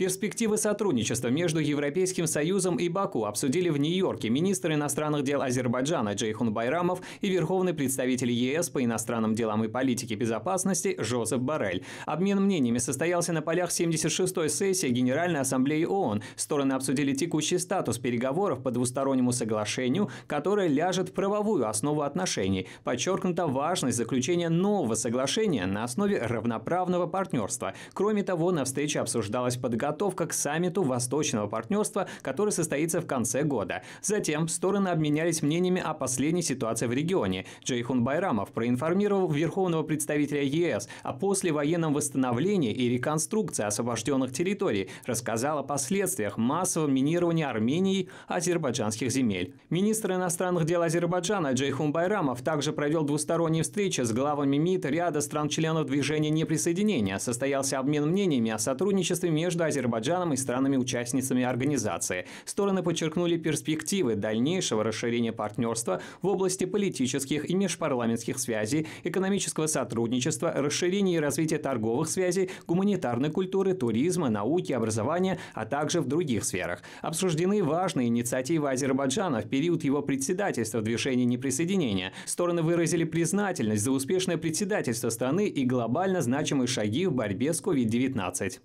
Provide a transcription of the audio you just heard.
Перспективы сотрудничества между Европейским Союзом и Баку обсудили в Нью-Йорке министр иностранных дел Азербайджана Джейхун Байрамов и верховный представитель ЕС по иностранным делам и политике безопасности Жозеф Барель. Обмен мнениями состоялся на полях 76-й сессии Генеральной Ассамблеи ООН. Стороны обсудили текущий статус переговоров по двустороннему соглашению, которое ляжет в правовую основу отношений. Подчеркнута важность заключения нового соглашения на основе равноправного партнерства. Кроме того, на встрече обсуждалась подготовка подготовка к саммиту Восточного партнерства, который состоится в конце года. Затем стороны обменялись мнениями о последней ситуации в регионе. Джейхун Байрамов проинформировал верховного представителя ЕС о послевоенном восстановлении и реконструкции освобожденных территорий, рассказал о последствиях массового минирования Армении азербайджанских земель. Министр иностранных дел Азербайджана Джейхун Байрамов также провел двусторонние встречи с главами МИД ряда стран-членов движения неприсоединения. Состоялся обмен мнениями о сотрудничестве между Азербайджаном Азербайджаном и странами-участницами организации. Стороны подчеркнули перспективы дальнейшего расширения партнерства в области политических и межпарламентских связей, экономического сотрудничества, расширения и развития торговых связей, гуманитарной культуры, туризма, науки, образования, а также в других сферах. Обсуждены важные инициативы Азербайджана в период его председательства в движении неприсоединения. Стороны выразили признательность за успешное председательство страны и глобально значимые шаги в борьбе с COVID-19.